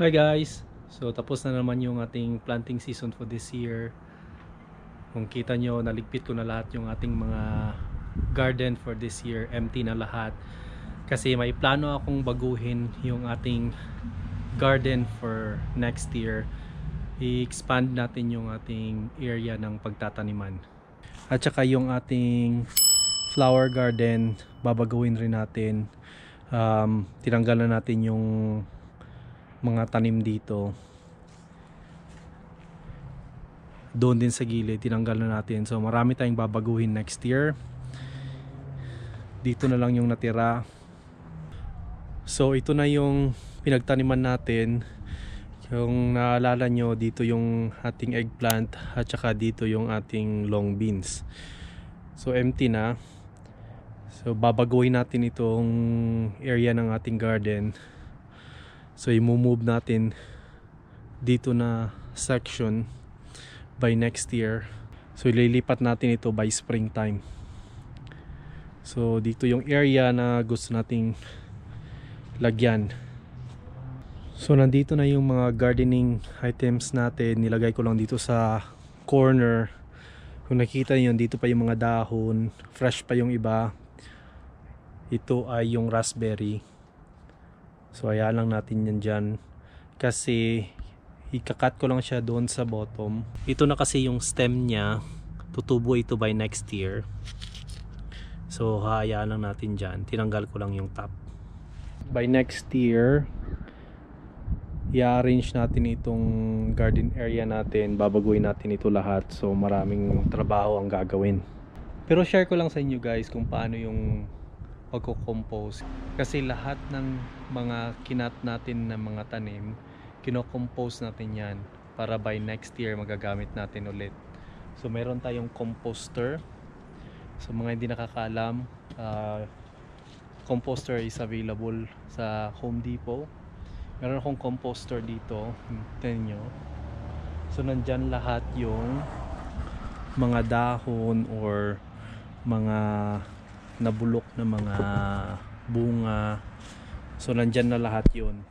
Hi guys! So tapos na naman yung ating planting season for this year. Kung kita nyo, naligpit ko na lahat yung ating mga garden for this year. Empty na lahat. Kasi may plano akong baguhin yung ating garden for next year. I-expand natin yung ating area ng pagtataniman. At saka yung ating flower garden, babaguhin rin natin. Um, tinanggalan natin yung mga tanim dito doon din sa gilid tinanggal na natin so marami tayong babaguhin next year dito na lang yung natira so ito na yung pinagtaniman natin yung naalala nyo dito yung ating eggplant at saka dito yung ating long beans so empty na so babaguhin natin itong area ng ating garden So i-move natin dito na section by next year. So ililipat natin ito by springtime. So dito yung area na gusto nating lagyan. So nandito na yung mga gardening items natin. Nilagay ko lang dito sa corner. Kung nakita niyo dito pa yung mga dahon, fresh pa yung iba. Ito ay yung raspberry. So hayaan lang natin yan dyan. Kasi ikakat ko lang siya doon sa bottom. Ito na kasi yung stem niya. Tutubo ito by next year. So hayaan lang natin dyan. Tinanggal ko lang yung top. By next year, i-arrange natin itong garden area natin. Babaguhin natin ito lahat. So maraming trabaho ang gagawin. Pero share ko lang sa inyo guys kung paano yung pagko-compost kasi lahat ng mga kinat natin ng mga tanim kino-compost natin yan para by next year magagamit natin ulit so meron tayong composter so mga hindi nakakaalam uh, composter is available sa Home Depot meron akong composter dito tingnan nyo so nandyan lahat yung mga dahon or mga na bulok na mga bunga so nandyan na lahat yon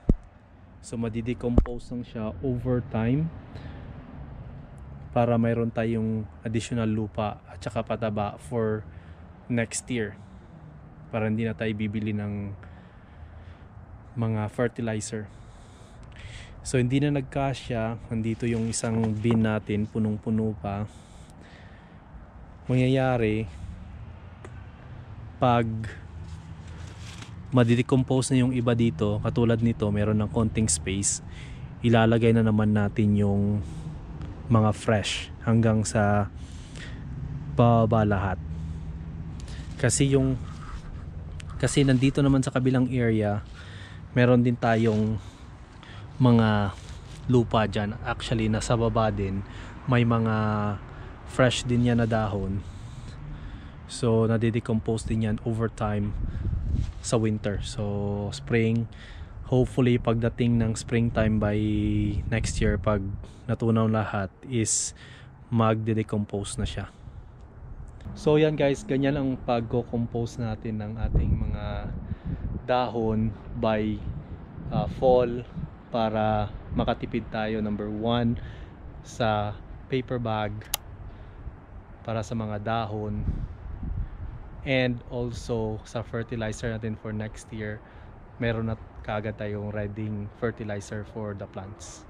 so madidecompose lang siya over time para mayroon tayong additional lupa at saka pataba for next year para hindi na tayo bibili ng mga fertilizer So hindi na nagkasya, nandito yung isang bin natin, punong-puno pa. Mangyayari, pag madidecompose na yung iba dito katulad nito meron ng konting space ilalagay na naman natin yung mga fresh hanggang sa pababa lahat kasi yung kasi nandito naman sa kabilang area meron din tayong mga lupa dyan actually nasa baba din may mga fresh din yan na dahon So nade-decompose din yan over time sa winter. So spring, hopefully pagdating ng springtime by next year pag natunaw lahat is magde-decompose na siya. So yan guys, ganyan ang pagko-compose natin ng ating mga dahon by uh, fall para makatipid tayo number 1 sa paper bag para sa mga dahon and also sa fertilizer natin for next year meron na kaagad tayong readying fertilizer for the plants